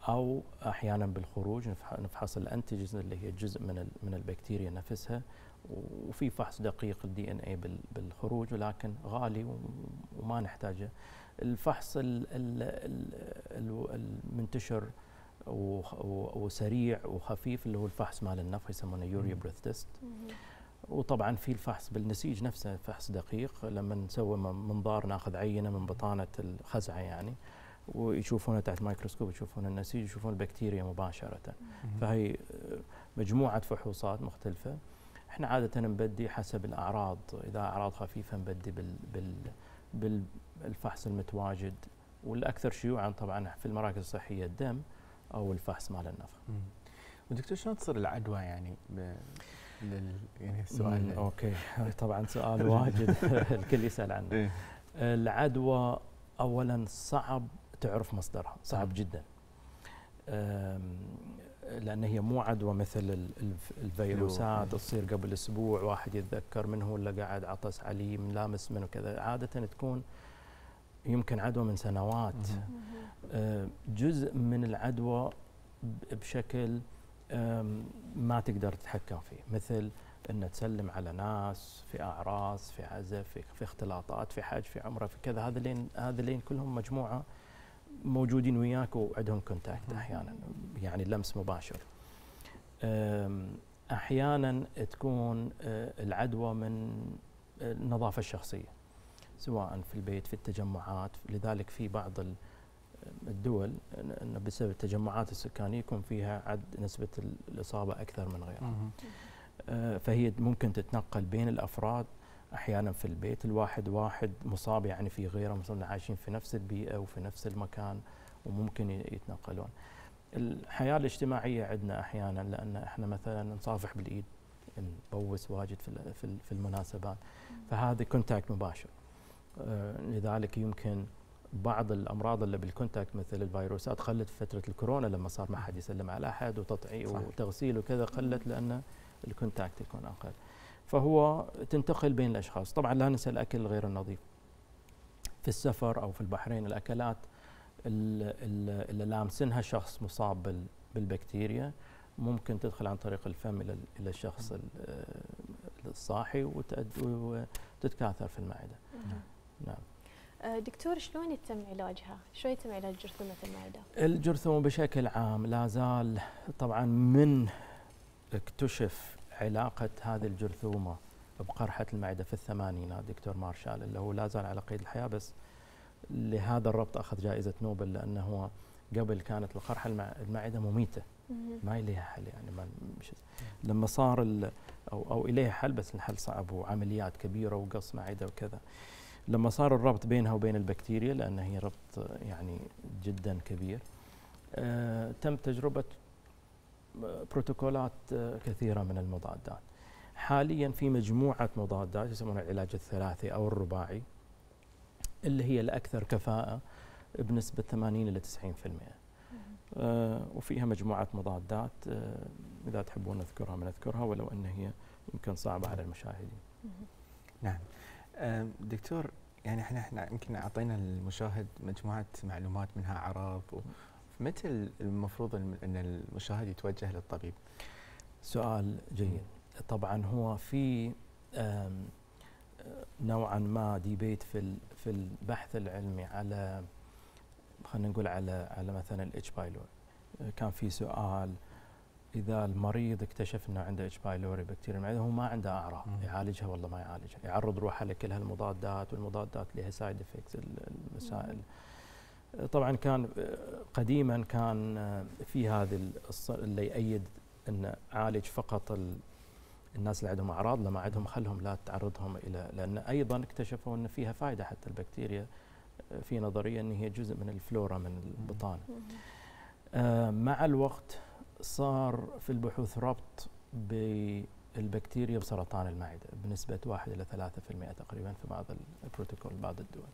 S4: او احيانا بالخروج نفحص الانتيجنز اللي هي جزء من من البكتيريا نفسها وفي فحص دقيق للدي ان اي بالخروج ولكن غالي وما نحتاجه الفحص المنتشر وسريع وخفيف اللي هو الفحص مال النفخ يسمونه يوريا بريث تيست وطبعا في الفحص بالنسيج نفسه فحص دقيق لما نسوي منظار ناخذ عينه من بطانه الخزعه يعني ويشوفونه تحت الميكروسكوب يشوفون النسيج يشوفون البكتيريا مباشره فهي مجموعه فحوصات مختلفه احنا عادة نبدي حسب الأعراض إذا أعراض خفيفة نبدي بال بال بالفحص المتواجد والأكثر شيوعا طبعا في المراكز الصحية الدم أو الفحص مال النفخ. ودكتور شلون تصير العدوى يعني لل يعني السؤال اوكي طبعا سؤال واجد الكل يسال عنه. إيه؟ العدوى اولا صعب تعرف مصدرها، صعب جدا. لان هي مو عدوى مثل الفيروسات أيوه، أيوه. تصير قبل اسبوع واحد يتذكر منه ولا قاعد عطس عليه ملامس منه كذا عاده تكون يمكن عدوى من سنوات آه، جزء من العدوى بشكل ما تقدر تتحكم فيه مثل ان تسلم على ناس في اعراس في عزف في, في اختلاطات في حج في عمره في كذا هذا لين هذا لين كلهم مجموعه موجودين وياك وعندهم كونتاكت احيانا يعني لمس مباشر احيانا تكون أه، العدوى من أه، النظافه الشخصيه سواء في البيت في التجمعات لذلك في بعض أه، الدول انه بسبب التجمعات السكانيه يكون فيها عد نسبه الاصابه اكثر من غيرها فهي ممكن تتنقل بين الافراد احيانا في البيت الواحد واحد مصاب يعني في غيره مثلا عايشين في نفس البيئه وفي نفس المكان وممكن يتنقلون الحياه الاجتماعيه عندنا احيانا لان احنا مثلا نصافح بالايد نبوس واجد في في المناسبات فهذا كونتاكت مباشر آه، لذلك يمكن بعض الامراض اللي بالكونتاكت مثل الفيروسات خلت فتره الكورونا لما صار ما حد يسلم على احد وتطعيم وتغسيل وكذا خلت لان الكونتاكت يكون اقل. فهو تنتقل بين الاشخاص طبعا لا ننسى الاكل غير النظيف في السفر او في البحرين الاكلات اللي لامسنها شخص مصاب بالبكتيريا ممكن تدخل عن طريق الفم الى الشخص الصاحي وتتكاثر في المعده نعم, نعم.
S2: آه، دكتور شلون يتم علاجها؟ شلون يتم علاج جرثومه المعده؟
S4: الجرثومه بشكل عام لا زال طبعا من اكتشف علاقه هذه الجرثومه بقرحه المعده في الثمانينات دكتور مارشال اللي هو لا زال على قيد الحياه بس لهذا الربط اخذ جائزه نوبل لانه هو قبل كانت القرحه المعده مميته ما اليها حل يعني ما مش لما صار او او اليها حل بس الحل صعب وعمليات كبيره وقص معده وكذا لما صار الربط بينها وبين البكتيريا لان هي ربط يعني جدا كبير آه تم تجربه بروتوكولات آه، كثيره من المضادات. حاليا في مجموعه مضادات يسمونها العلاج الثلاثي او الرباعي اللي هي الاكثر كفاءه بنسبه 80 الى 90%. المئة آه، وفيها مجموعه مضادات آه، اذا تحبون نذكرها نذكرها ولو ان هي يمكن صعبه على المشاهدين. نعم. دكتور يعني احنا
S1: احنا يمكن اعطينا المشاهد مجموعه معلومات منها اعراض متى
S4: المفروض ان المشاهد يتوجه للطبيب؟ سؤال جيد طبعا هو في نوعا ما ديبيت في في البحث العلمي على خلينا نقول على على مثلا الاتش بايلوري كان في سؤال اذا المريض اكتشف انه عنده اتش بايلوري بكتيريا المعده هو ما عنده اعراض يعالجها والله ما يعالجها يعرض روحه لكل هالمضادات والمضادات لها سايد افكتس المسائل مم. طبعا كان قديما كان آه، في هذه اللي يأيد أن عالج فقط الناس اللي عندهم أعراض لما عندهم خلهم لا تعرضهم إلى لأن أيضا اكتشفوا أن فيها فائدة حتى البكتيريا آه، في نظرية أن هي جزء من الفلورا من البطانة آه، مع الوقت صار في البحوث ربط بالبكتيريا بسرطان المعدة بنسبة 1 إلى 3% تقريبا في بعض البروتوكول بعض الدول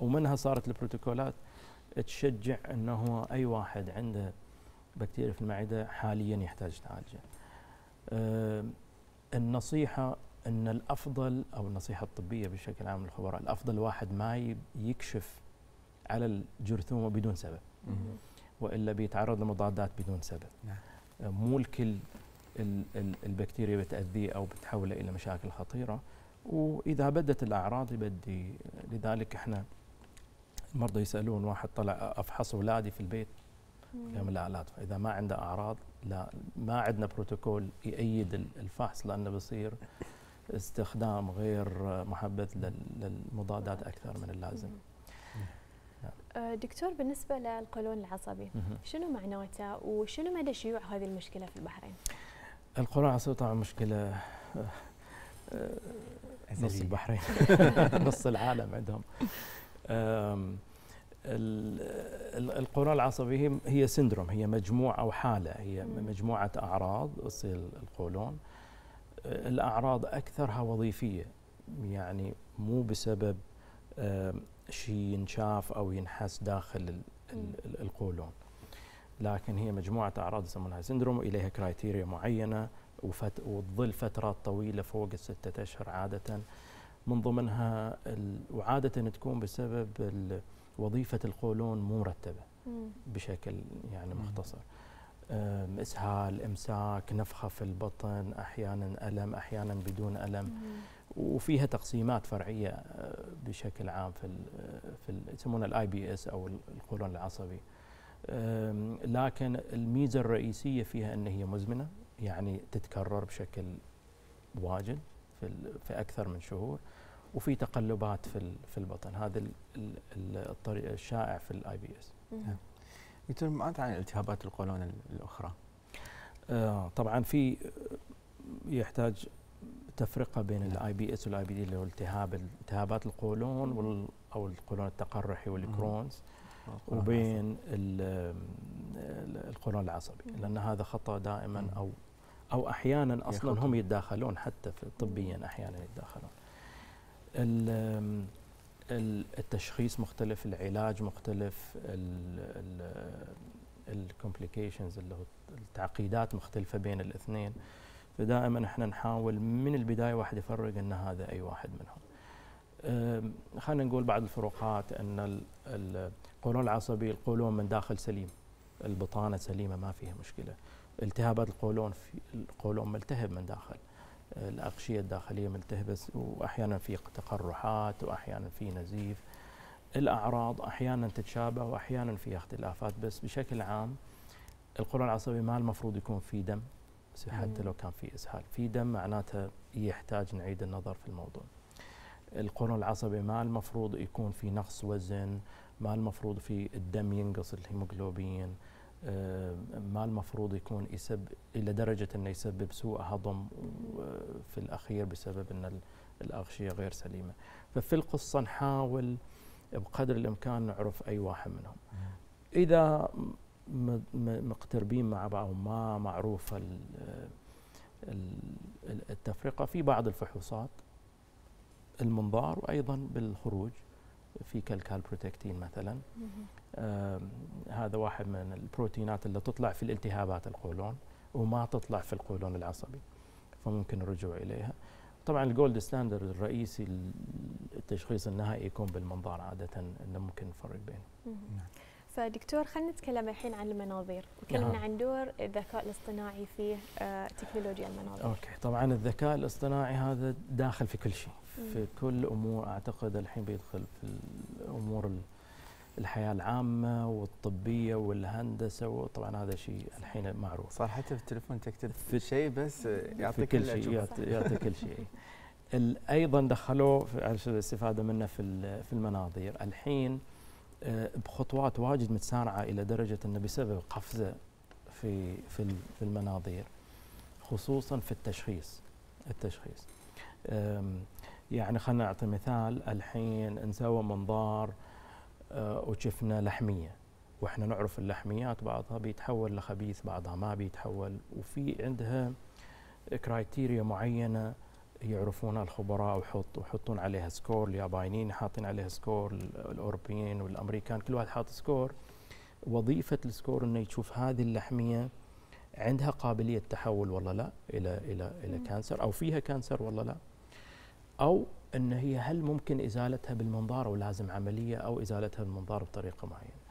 S4: ومنها صارت البروتوكولات تشجع انه اي واحد عنده بكتيريا في المعده حاليا يحتاج تعالجه. النصيحه ان الافضل او النصيحه الطبيه بشكل عام للخبراء الافضل واحد ما يكشف على الجرثومه بدون سبب. والا بيتعرض لمضادات بدون سبب. نعم. مو الكل البكتيريا بتاذيه او بتحوله الى مشاكل خطيره واذا بدت الاعراض يبدي لذلك احنا برضه يسالون واحد طلع افحص اولادي في البيت لهم لا لا فاذا ما عنده اعراض لا ما عندنا بروتوكول يأيد الفحص لانه بيصير استخدام غير محبذ للمضادات اكثر من اللازم. نعم.
S2: آه، دكتور بالنسبه للقولون العصبي شنو معناته وشنو مدى شيوع هذه المشكله في البحرين؟
S4: القولون العصبي طبعا مشكله آه، نص البحرين نص العالم عندهم القولون العصبي هي سندروم هي مجموعة أو حالة هي مجموعة أعراض تصير القولون الأعراض أكثرها وظيفية يعني مو بسبب شيء ينشاف أو ينحس داخل القولون لكن هي مجموعة أعراض يسمونها سندروم وإليها كرايتيريا معينة وفت وتظل فترات طويلة فوق الستة أشهر عادة من ضمنها وعادة تكون بسبب وظيفه القولون مو مرتبه بشكل يعني مختصر اسهال امساك نفخه في البطن احيانا الم احيانا بدون الم وفيها تقسيمات فرعيه آه، بشكل عام في الـ آه، في يسمونها الاي بي اس او القولون العصبي لكن الميزه الرئيسيه فيها ان هي مزمنه يعني تتكرر بشكل واجد في, في اكثر من شهور وفي تقلبات في في البطن هذا الطريق الشائع في الاي بي اس دكتور ما عن التهابات القولون الاخرى آه طبعا في يحتاج تفرقه بين الاي بي اس والاي بي دي اللي هو التهاب التهابات القولون او القولون التقرحي والكرونز وبين القولون العصبي لان هذا خطا دائما او او احيانا اصلا هم يتداخلون حتى طبيا احيانا يتداخلون التشخيص مختلف العلاج مختلف الكومبليكيشنز اللي هو التعقيدات مختلفه بين الاثنين فدائما احنا نحاول من البدايه واحد يفرق ان هذا اي واحد منهم خلينا نقول بعض الفروقات ان القولون العصبي القولون من داخل سليم البطانه سليمه ما فيها مشكله التهابات القولون في القولون ملتهب من داخل الأغشية الداخلية ملتهبة وأحيانا في تقرحات وأحيانا في نزيف الأعراض أحيانا تتشابه وأحيانا في اختلافات بس بشكل عام القولون العصبي ما المفروض يكون في دم حتى لو كان في اسهال في دم معناته يحتاج نعيد النظر في الموضوع القولون العصبي ما المفروض يكون في نقص وزن ما المفروض في الدم ينقص الهيموغلوبين آه، ما المفروض يكون يسبب الى درجه انه يسبب سوء هضم في الاخير بسبب ان الاغشيه غير سليمه ففي القصه نحاول بقدر الامكان نعرف اي واحد منهم اذا مقتربين مع بعض ما معروفه التفرقه في بعض الفحوصات المنظار وايضا بالخروج في بروتكتين مثلا هذا واحد من البروتينات اللي تطلع في الالتهابات القولون وما تطلع في القولون العصبي فممكن الرجوع اليها طبعا الجولد ستاندرد الرئيسي التشخيص النهائي يكون بالمنظار عاده انه ممكن نفرق بينه
S2: نعم. فدكتور خلينا نتكلم الحين عن المناظير نعم. وكلمنا عن دور الذكاء الاصطناعي في آه، تكنولوجيا المناظير اوكي
S4: طبعا الذكاء الاصطناعي هذا داخل في كل شيء في كل امور اعتقد الحين بيدخل في الامور الحياه العامه والطبيه والهندسه وطبعا هذا شيء الحين معروف صار حتى في التليفون تكتب في شيء بس يعطيك كل شيء يعطيك كل شيء ايضا دخلوه عشان الاستفاده منه في في المناظير الحين آه، بخطوات واجد متسارعه الى درجه انه بسبب قفزه في في في المناظير خصوصا في التشخيص التشخيص يعني خلينا نعطي مثال الحين نسوي منظار آه، وشفنا لحميه واحنا نعرف اللحميات بعضها بيتحول لخبيث بعضها ما بيتحول وفي عندها كرايتيريا معينه يعرفونها الخبراء وحط ويحطون عليها سكور اليابانيين حاطين عليها سكور الاوروبيين والامريكان كل واحد حاط سكور وظيفه السكور انه يشوف هذه اللحميه عندها قابليه تحول والله لا الى الى الى كانسر او فيها كانسر والله لا او ان هي هل ممكن ازالتها بالمنظار او لازم عمليه او ازالتها بالمنظار بطريقه معينه.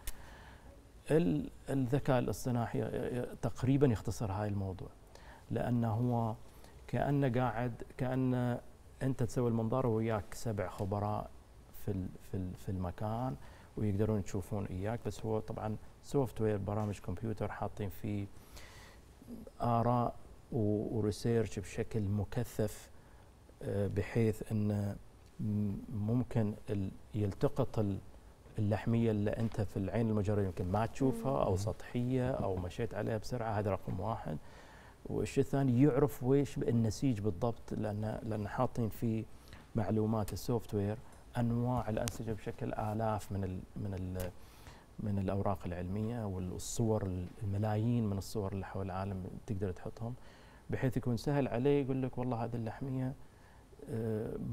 S4: الذكاء الاصطناعي تقريبا يختصر هاي الموضوع لانه هو كانه قاعد كانه انت تسوي المنظار وياك سبع خبراء في في في المكان ويقدرون يشوفون اياك بس هو طبعا سوفت وير برامج كمبيوتر حاطين فيه اراء وريسيرش بشكل مكثف بحيث ان ممكن يلتقط اللحميه اللي انت في العين المجرده يمكن ما تشوفها او سطحيه او مشيت عليها بسرعه هذا رقم واحد والشيء الثاني يعرف ويش النسيج بالضبط لان لان حاطين فيه معلومات السوفت وير انواع الانسجه بشكل الاف من الـ من الـ من الاوراق العلميه والصور الملايين من الصور اللي حول العالم تقدر تحطهم بحيث يكون سهل عليه يقول لك والله هذه اللحميه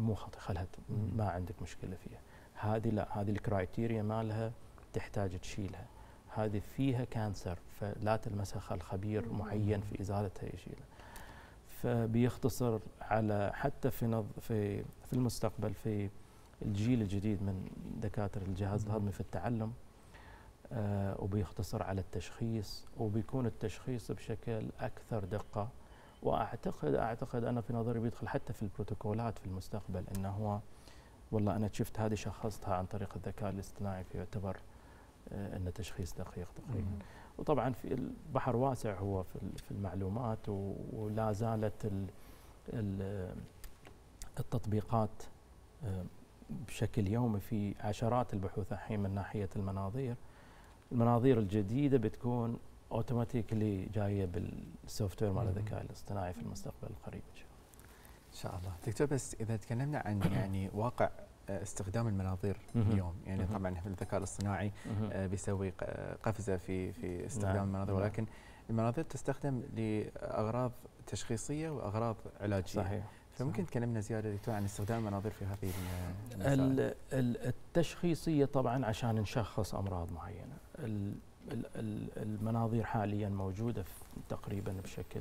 S4: مو خطي خلها ما عندك مشكله فيها هذه لا هذه الكرايتيريا مالها تحتاج تشيلها هذه فيها كانسر فلا تلمسها خل خبير معين في ازالتها يشيلها فبيختصر على حتى في نظ في في المستقبل في الجيل الجديد من دكاتره الجهاز الهضمي في التعلم آه وبيختصر على التشخيص وبيكون التشخيص بشكل اكثر دقه واعتقد اعتقد انا في نظري بيدخل حتى في البروتوكولات في المستقبل انه هو والله انا شفت هذه شخصتها عن طريق الذكاء الاصطناعي فيعتبر آه، انه تشخيص دقيق تقريبا وطبعا في البحر واسع هو في المعلومات ولا زالت التطبيقات آه، بشكل يومي في عشرات البحوث الحين من ناحيه المناظير المناظير الجديده بتكون اوتوماتيكلي جايه بالسوفت وير مال الذكاء الاصطناعي في المستقبل القريب ان شاء الله. ان شاء الله، دكتور بس اذا تكلمنا عن يعني واقع آه، استخدام المناظير اليوم
S1: يعني طبعا الذكاء الاصطناعي آه، بيسوي قفزه في في استخدام نعم. المناظير نعم. ولكن المناظير تستخدم لاغراض تشخيصيه واغراض علاجيه. صحيح.
S4: فممكن تكلمنا زياده دكتور عن استخدام المناظير في هذه التشخيصيه طبعا عشان نشخص امراض معينه المناظير حاليا موجودة تقريبا بشكل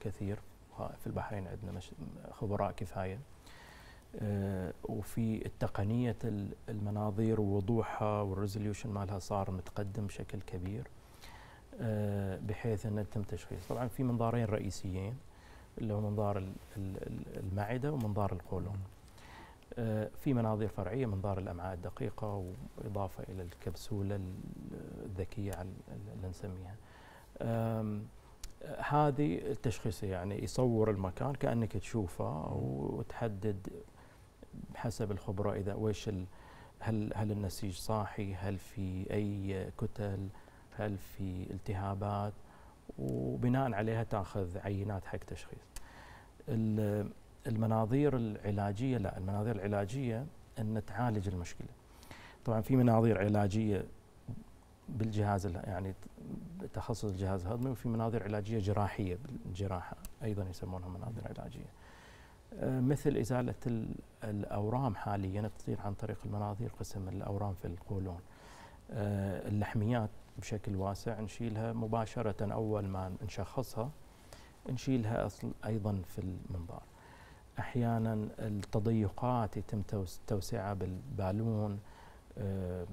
S4: كثير في البحرين عندنا خبراء كفاية آه، وفي تقنية المناظير ووضوحها والريزوليوشن مالها صار متقدم بشكل كبير آه، بحيث أن يتم تشخيص طبعا في منظارين رئيسيين اللي هو منظار المعدة ومنظار القولون في مناظير فرعيه منظار الامعاء الدقيقه واضافه الى الكبسوله الذكيه اللي نسميها. هذه التشخيص يعني يصور المكان كانك تشوفه وتحدد حسب الخبره اذا ويش هل هل النسيج صاحي؟ هل في اي كتل؟ هل في التهابات؟ وبناء عليها تاخذ عينات حق تشخيص. المناظير العلاجيه لا المناظير العلاجيه ان تعالج المشكله طبعا في مناظير علاجيه بالجهاز يعني تخصص الجهاز الهضمي وفي مناظير علاجيه جراحيه بالجراحه ايضا يسمونها مناظير علاجيه آه، مثل ازاله الاورام حاليا تصير عن طريق المناظير قسم الاورام في القولون آه، اللحميات بشكل واسع نشيلها مباشره اول ما نشخصها نشيلها أصل ايضا في المنظار احيانا التضيقات يتم توسيعها بالبالون آه،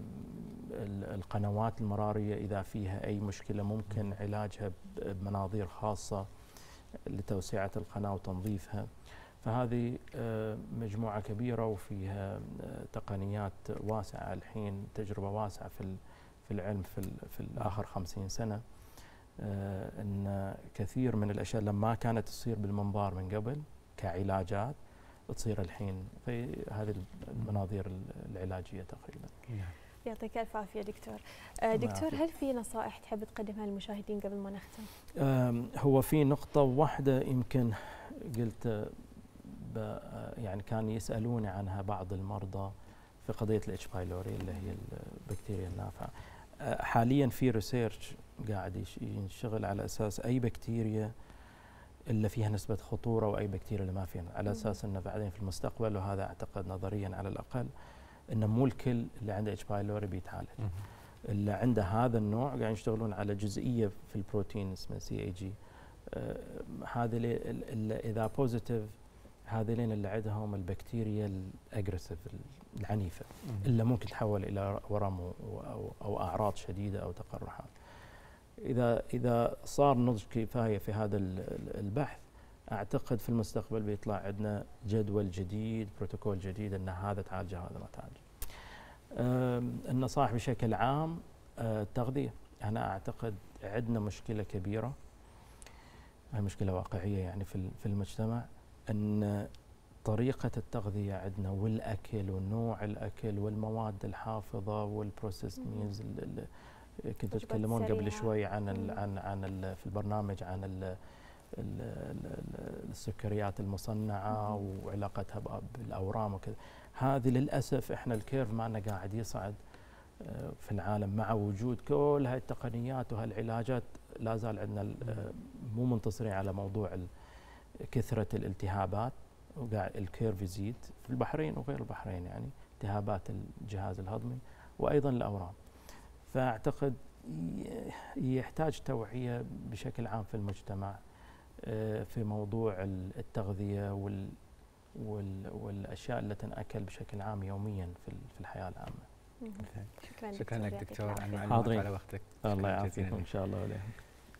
S4: القنوات المراريه اذا فيها اي مشكله ممكن علاجها بمناظير خاصه لتوسعه القناه وتنظيفها فهذه آه، مجموعه كبيره وفيها آه، تقنيات واسعه الحين تجربه واسعه في في العلم في في الاخر 50 سنه ان كثير من الاشياء لما كانت تصير بالمنظار من قبل كعلاجات تصير الحين في هذه المناظير العلاجيه تقريبا. نعم.
S2: يعطيك الف عافيه دكتور. آه، دكتور هل في نصائح تحب تقدمها للمشاهدين قبل ما نختم؟
S4: هو في نقطه واحده يمكن قلت آه، آه، يعني كان يسالوني عنها بعض المرضى في قضيه الاتش بايلوري اللي هي البكتيريا النافعه. حاليا في ريسيرش قاعد ينشغل على اساس اي بكتيريا الا فيها نسبه خطوره واي بكتيريا اللي ما فيها على اساس انه بعدين في المستقبل وهذا اعتقد نظريا على الاقل انه مو الكل اللي عنده اتش بايلوري بيتعالج اللي عنده هذا النوع قاعدين يشتغلون على جزئيه في البروتين اسمه سي اي جي هذا اذا بوزيتيف لين اللي عندهم البكتيريا الاجريسيف العنيفه اللي ممكن تتحول الى ورم او اعراض شديده او تقرحات إذا إذا صار نضج كفاية في هذا البحث أعتقد في المستقبل بيطلع عندنا جدول جديد بروتوكول جديد أن هذا تعالجه هذا ما تعالجه النصائح بشكل عام أه، التغذية أنا أعتقد عندنا مشكلة كبيرة هي مشكلة واقعية يعني في المجتمع أن طريقة التغذية عندنا والأكل ونوع الأكل والمواد الحافظة والبروسيس ميلز كنتوا تتكلمون قبل شوي عن عن عن في البرنامج عن الـ السكريات المصنعه وعلاقتها بالاورام وكذا هذه للاسف احنا الكيرف معنا قاعد يصعد آه، في العالم مع وجود كل هاي التقنيات وهالعلاجات لا زال عندنا آه، مو منتصرين على موضوع كثره الالتهابات وقاعد الكيرف يزيد في البحرين وغير البحرين يعني التهابات الجهاز الهضمي وايضا الاورام فاعتقد يحتاج توعيه بشكل عام في المجتمع آه، في موضوع التغذيه وال والاشياء اللي تنأكل بشكل عام يوميا في الحياه العامه.
S2: شكرا, شكرا لك دكتور
S4: على على وقتك الله يعافيكم ان شاء الله وليكم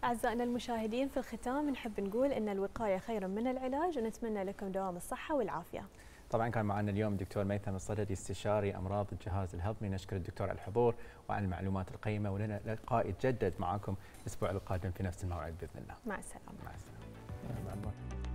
S2: أعزائنا المشاهدين في الختام نحب نقول أن الوقاية خير من العلاج ونتمنى لكم دوام الصحة والعافية
S1: طبعا كان معنا اليوم دكتور ميثم الصددي استشاري امراض الجهاز الهضمي نشكر الدكتور على الحضور وعلى المعلومات القيمه ولنا لقاء يتجدد معاكم الاسبوع القادم في نفس الموعد باذن الله
S2: مع السلامه مع
S1: السلامه